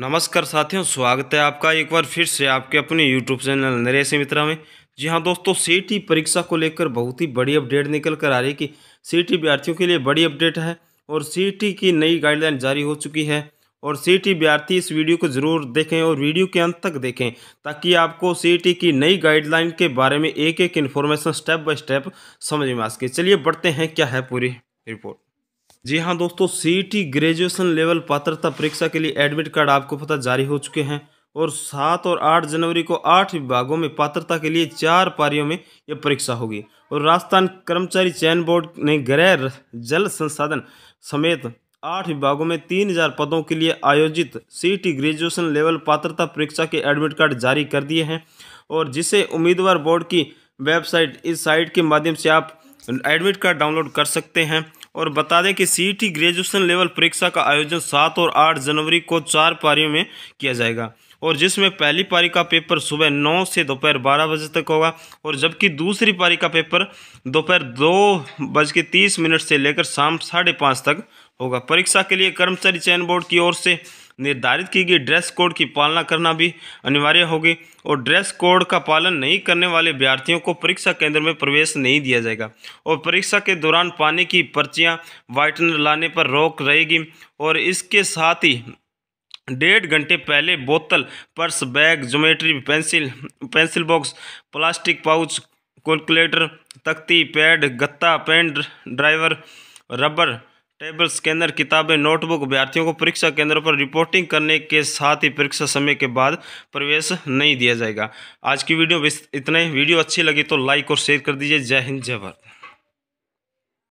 नमस्कार साथियों स्वागत है आपका एक बार फिर से आपके अपने यूट्यूब चैनल नरेश मित्रा में जी हाँ दोस्तों सीटी e परीक्षा को लेकर बहुत ही बड़ी अपडेट निकल कर आ रही है कि सीटी e विद्यार्थियों के लिए बड़ी अपडेट है और सीटी e की नई गाइडलाइन जारी हो चुकी है और सीटी विद्यार्थी इस वीडियो को ज़रूर देखें और वीडियो के अंत तक देखें ताकि आपको सीटी की नई गाइडलाइन के बारे में एक एक इन्फॉर्मेशन स्टेप बाय स्टेप समझ में आ सके चलिए बढ़ते हैं क्या है पूरी रिपोर्ट जी हाँ दोस्तों सीटी ग्रेजुएशन लेवल पात्रता परीक्षा के लिए एडमिट कार्ड आपको पता जारी हो चुके हैं और सात और आठ जनवरी को आठ विभागों में पात्रता के लिए चार पारियों में यह परीक्षा होगी और राजस्थान कर्मचारी चयन बोर्ड ने गैर जल संसाधन समेत आठ विभागों में तीन हजार पदों के लिए आयोजित सीटी ग्रेजुएशन लेवल पात्रता परीक्षा के एडमिट कार्ड जारी कर दिए हैं और जिसे उम्मीदवार बोर्ड की वेबसाइट इस साइट के माध्यम से आप एडमिट कार्ड डाउनलोड कर सकते हैं और बता दें कि सीईटी e ग्रेजुएशन लेवल परीक्षा का आयोजन सात और आठ जनवरी को चार पारियों में किया जाएगा और जिसमें पहली पारी का पेपर सुबह नौ से दोपहर बारह बजे तक होगा और जबकि दूसरी पारी का पेपर दोपहर दो बज के तीस मिनट से लेकर शाम साढ़े पाँच तक होगा परीक्षा के लिए कर्मचारी चयन बोर्ड की ओर से निर्धारित की गई ड्रेस कोड की पालना करना भी अनिवार्य होगी और ड्रेस कोड का पालन नहीं करने वाले विद्यार्थियों को परीक्षा केंद्र में प्रवेश नहीं दिया जाएगा और परीक्षा के दौरान पानी की पर्चियां वाइटनर लाने पर रोक रहेगी और इसके साथ ही डेढ़ घंटे पहले बोतल purse bag geometry pencil pencil box plastic pouch calculator तख्ती पैड गत्ता pen driver rubber table scanner किताबें नोटबुक विद्यार्थियों को परीक्षा केंद्रों पर रिपोर्टिंग करने के साथ ही परीक्षा समय के बाद प्रवेश नहीं दिया जाएगा आज की वीडियो इतना ही वीडियो अच्छी लगी तो लाइक और शेयर कर दीजिए जय हिंद जय भारत